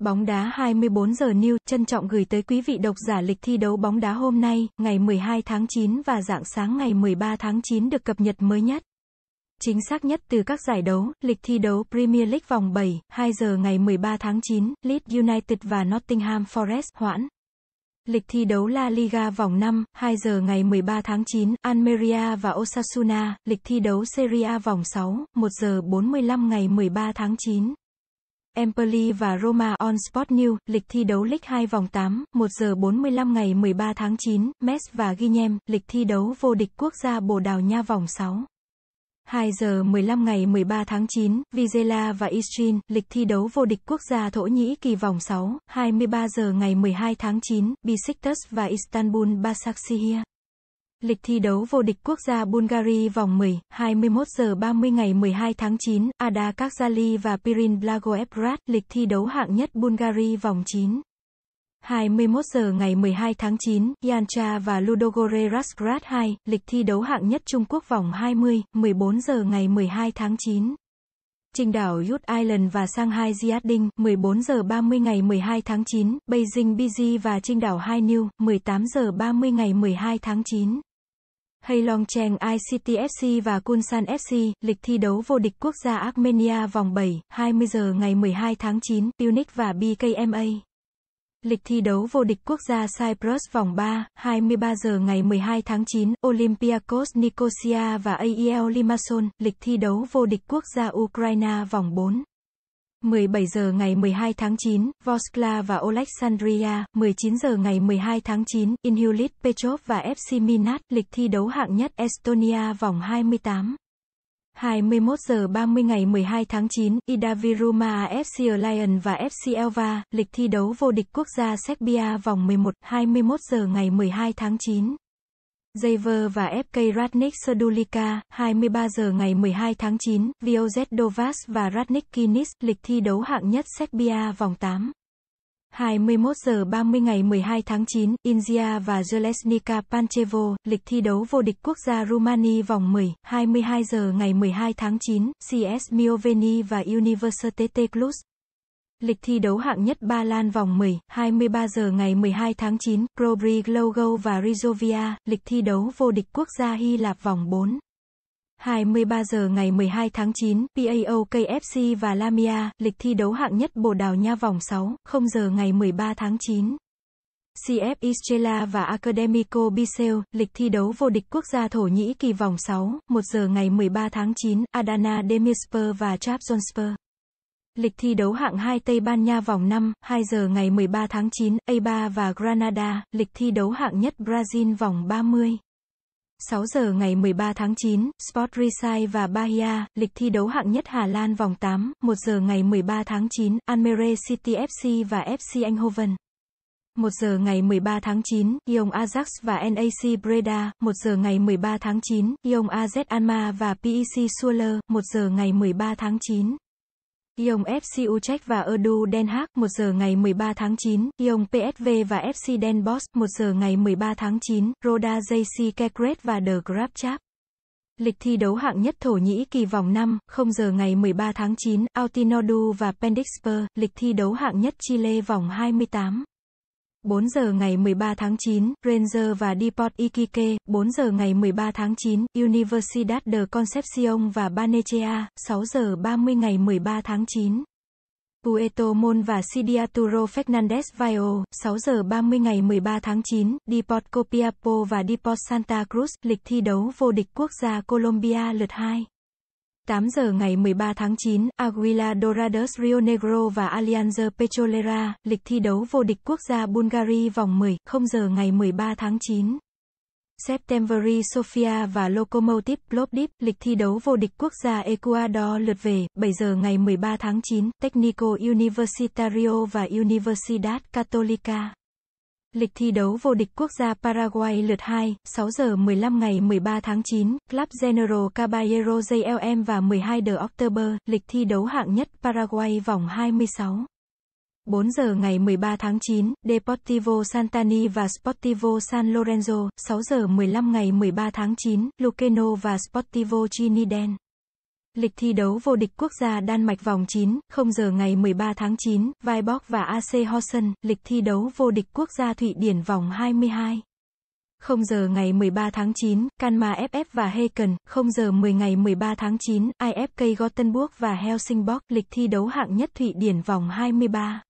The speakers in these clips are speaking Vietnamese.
Bóng đá 24 giờ New trân trọng gửi tới quý vị độc giả lịch thi đấu bóng đá hôm nay, ngày 12 tháng 9 và dạng sáng ngày 13 tháng 9 được cập nhật mới nhất. Chính xác nhất từ các giải đấu, lịch thi đấu Premier League vòng 7, 2 giờ ngày 13 tháng 9, Leeds United và Nottingham Forest hoãn. Lịch thi đấu La Liga vòng 5, 2 giờ ngày 13 tháng 9, Almeria và Osasuna, lịch thi đấu Serie A vòng 6, 1 giờ 45 ngày 13 tháng 9, Empoli và Roma on Sport News, lịch thi đấu League 2 vòng 8, 1 giờ 45 ngày 13 tháng 9, Mes và Guillem, lịch thi đấu vô địch quốc gia Bồ Đào Nha vòng 6. 2 giờ 15 ngày 13 tháng 9, Vizela và Istrin, lịch thi đấu vô địch quốc gia Thổ Nhĩ Kỳ vòng 6, 23 giờ ngày 12 tháng 9, Besiktas và Istanbul Basaksehir. Lịch thi đấu vô địch quốc gia Bulgari vòng 10, 21 giờ 30 ngày 12 tháng 9, Ada Kaczali và Pirin Blagoevgrad, lịch thi đấu hạng nhất Bulgari vòng 9. 21 giờ ngày 12 tháng 9, Yancha và Ludogore Rasgrad 2, lịch thi đấu hạng nhất Trung Quốc vòng 20, 14 giờ ngày 12 tháng 9. Trình đảo Yut Island và Shanghai Jiading, 14 giờ 30 ngày 12 tháng 9, Beijing BG và Trình đảo Hai New, 18 giờ 30 ngày 12 tháng 9. Hay Longcheng ICTFC và Kunsan FC, lịch thi đấu vô địch quốc gia Armenia vòng 7, 20 giờ ngày 12 tháng 9, Munich và BKMA. Lịch thi đấu vô địch quốc gia Cyprus vòng 3, 23 giờ ngày 12 tháng 9, Olympiakos Nicosia và AEL Limassol, lịch thi đấu vô địch quốc gia Ukraine vòng 4. 17 giờ ngày 12 tháng 9, Voskla và Alexandria, 19 giờ ngày 12 tháng 9, Inhulit, Petrov và FC Minat, lịch thi đấu hạng nhất Estonia vòng 28. 21 giờ 30 ngày 12 tháng 9, Idaviruma, FC Lion và FC Elva, lịch thi đấu vô địch quốc gia Serbia vòng 11, 21 giờ ngày 12 tháng 9. Javer và FK Radnik Sedulika, 23 giờ ngày 12 tháng 9, Vioz Dovas và Radnik Kinis, lịch thi đấu hạng nhất Serbia vòng 8. 21 giờ 30 ngày 12 tháng 9, India và Jelesnica Panchevo, lịch thi đấu vô địch quốc gia Rumani vòng 10, 22 giờ ngày 12 tháng 9, CS Mioveni và Universitete Cluj. Lịch thi đấu hạng nhất Ba Lan vòng 10, 23 giờ ngày 12 tháng 9, Probri Glogo và Rizovia, lịch thi đấu vô địch quốc gia Hy Lạp vòng 4. 23 giờ ngày 12 tháng 9, PAO KFC và Lamia, lịch thi đấu hạng nhất Bồ Đào Nha vòng 6, 0 giờ ngày 13 tháng 9. CF Istrela và Academico Bisel, lịch thi đấu vô địch quốc gia Thổ Nhĩ Kỳ vòng 6, 1 giờ ngày 13 tháng 9, Adana Demirspor và Trabzonspor. Lịch thi đấu hạng 2 Tây Ban Nha vòng 5, 2 giờ ngày 13 tháng 9, A3 và Granada, lịch thi đấu hạng nhất Brazil vòng 30. 6 giờ ngày 13 tháng 9, Sport Recife và Bahia, lịch thi đấu hạng nhất Hà Lan vòng 8, 1 giờ ngày 13 tháng 9, Almere City FC và FC Eindhoven. 1 giờ ngày 13 tháng 9, young Ajax và NAC Breda, 1 giờ ngày 13 tháng 9, young AZ Alma và PEC Suller, 1 giờ ngày 13 tháng 9. Ion FC Utrecht và Edu Den Haag 1 giờ ngày 13 tháng 9, Ion PSV và FC Den Bosch 1 giờ ngày 13 tháng 9, Roda JC Kekret và The Grabchap. Lịch thi đấu hạng nhất Thổ Nhĩ Kỳ vòng 5, 0 giờ ngày 13 tháng 9, Altinodu và Pendixper, lịch thi đấu hạng nhất Chile vòng 28. 4 giờ ngày 13 tháng 9, Ranger và Deport Iquique, 4 giờ ngày 13 tháng 9, Universidad de Concepción và Barnechea, 6 giờ 30 ngày 13 tháng 9. Puerto Mon và Sidiaturo Fernandez Vaio, 6 giờ 30 ngày 13 tháng 9, Deport Copiapo và Deport Santa Cruz, lịch thi đấu vô địch quốc gia Colombia lượt 2. 8 giờ ngày 13 tháng 9, Aguila Dorados Rio Negro và Alianza Petrolera, lịch thi đấu vô địch quốc gia Bulgaria vòng 10, 0 giờ ngày 13 tháng 9. Septemveri Sofia và Lokomotiv Plovdiv, lịch thi đấu vô địch quốc gia Ecuador lượt về, 7 giờ ngày 13 tháng 9, Technico Universitario và Universidad Católica. Lịch thi đấu vô địch quốc gia Paraguay lượt 2, 6 giờ 15 ngày 13 tháng 9, Club General Caballero JLM và 12 The October, lịch thi đấu hạng nhất Paraguay vòng 26. 4 giờ ngày 13 tháng 9, Deportivo Santani và Sportivo San Lorenzo, 6 giờ 15 ngày 13 tháng 9, Luqueno và Sportivo Trinidad. Lịch thi đấu vô địch quốc gia Đan Mạch vòng 9, 0 giờ ngày 13 tháng 9, Viborg và AC Horsen, lịch thi đấu vô địch quốc gia Thụy Điển vòng 22. 0 giờ ngày 13 tháng 9, Canma FF và Haken, 0 giờ 10 ngày 13 tháng 9, IFK Gothenburg và Helsingborg, lịch thi đấu hạng nhất Thụy Điển vòng 23.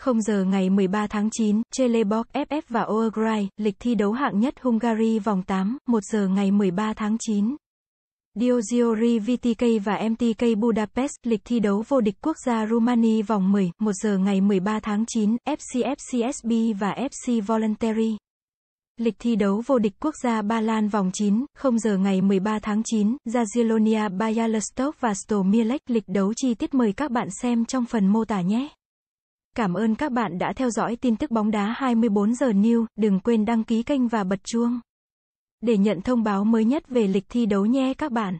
0 giờ ngày 13 tháng 9, Celeborg FF và Oergrai, lịch thi đấu hạng nhất Hungary vòng 8, 1 giờ ngày 13 tháng 9. Diogiori VTK và MTK Budapest, lịch thi đấu vô địch quốc gia Rumani vòng 10, 1 giờ ngày 13 tháng 9, FC FCSB và FC Voluntary. Lịch thi đấu vô địch quốc gia Ba Lan vòng 9, 0 giờ ngày 13 tháng 9, Jagiellonia Bajalostok và Stomielec. Lịch đấu chi tiết mời các bạn xem trong phần mô tả nhé. Cảm ơn các bạn đã theo dõi tin tức bóng đá 24 giờ new, đừng quên đăng ký kênh và bật chuông để nhận thông báo mới nhất về lịch thi đấu nhé các bạn.